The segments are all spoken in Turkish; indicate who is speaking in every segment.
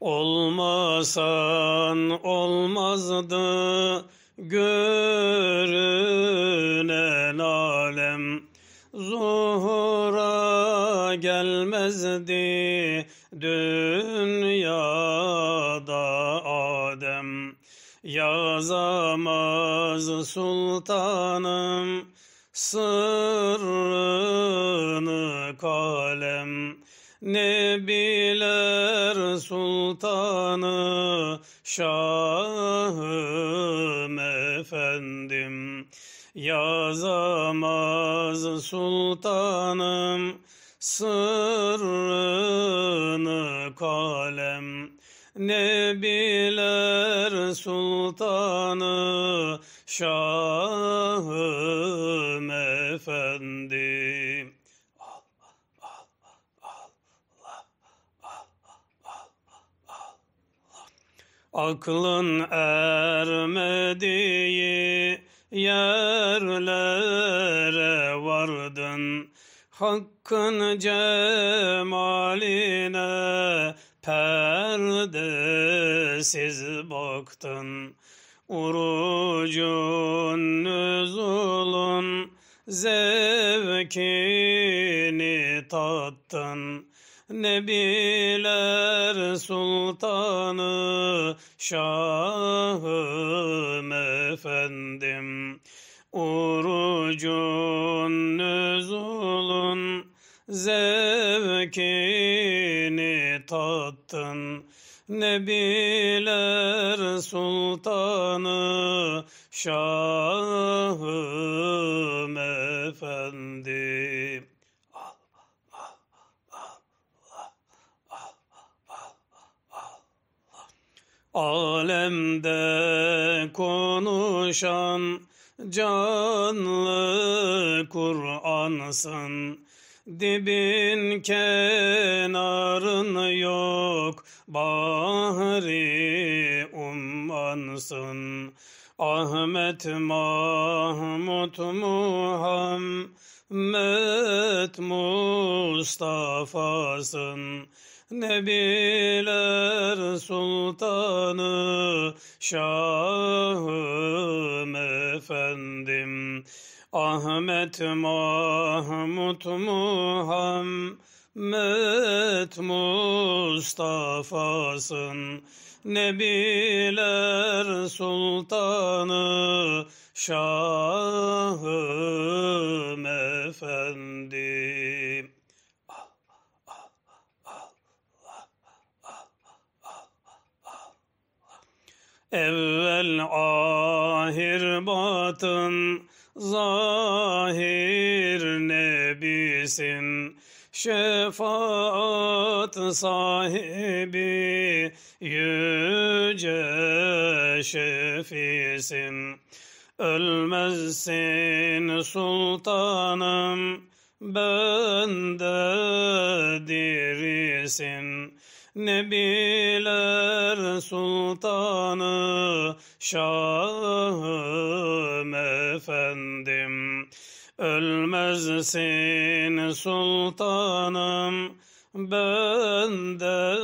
Speaker 1: Olmasan olmazdı görünen alem Zuhura gelmezdi dünyada Adem Yazamaz sultanım sırrını kalem Nebiler sultanı şahım efendim Yazamaz sultanım sırrını kalem Nebiler sultanı şahım efendim Aklın ermediği yerlere vardın. Hakkın cemaline perdesiz baktın. Orucun nüzulun zevkini tattın. Nebiler sultanı şahım efendim. Orucun nüzulun zevkini tattın. Nebiler sultanı şahım alemde konuşan canlı Kur'ansın. Dibin kenarın yok, bahri ummansın. Ahmet Mahmut Muhammed Mustafa'sın. Nebiler Sultanı Şahım Efendim Ahmet Mahmut Muhammed Mustafa'sın Nebiler Sultanı Şahım Efendi Evvel ahir batın zahir nebisin şefaat sahibi yüce şefisin ölmezsin sultanım bende dirisin Nebiler sultanı Şahım efendim Ölmezsin sultanım Bende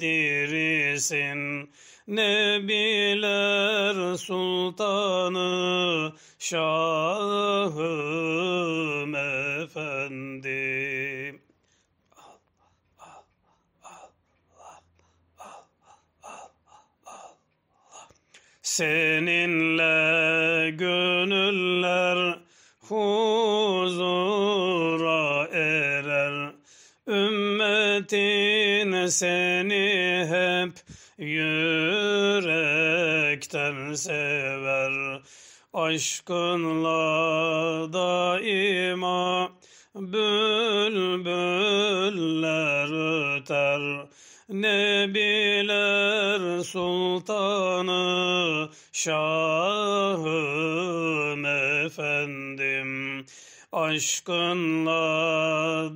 Speaker 1: dirisin Nebiler sultanı Şahım efendim Seninle gönüller huzura erer. Ümmetin seni hep yürekten sever. Aşkınla daima Bülbüller öter Nebiler sultanı Şahım efendim Aşkınla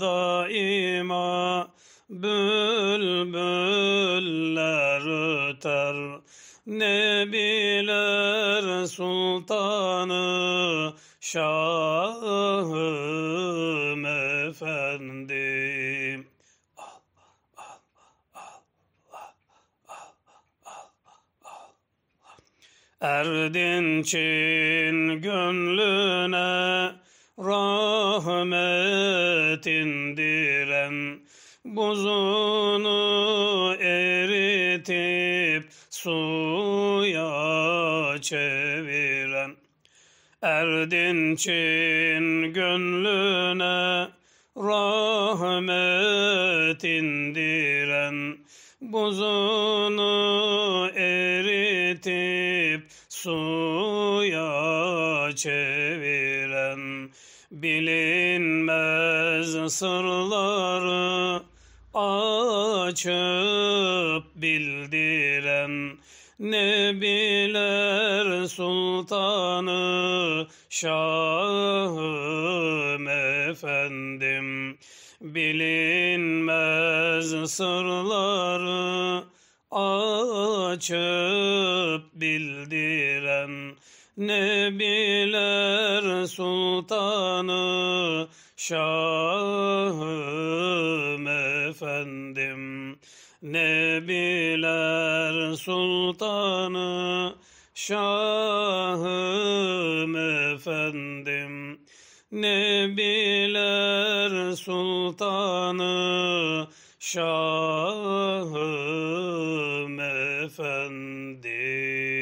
Speaker 1: daima Bülbüller öter Nebiler sultanı Şahım efendim. Allah, Erdin Çin gönlüne rahmet indiren buzunu eritip suya çevir. Erdinçin gönlüne rahmet indiren buzunu eritip suya çeviren bilinmez sırları açıp bildiren ne biler sultanı Şahım efendim Bilinmez sırları açıp bildiren Ne biler sultanı Şahım efendim Nebiler sultanı Şahım efendim Nebiler sultanı Şahım efendim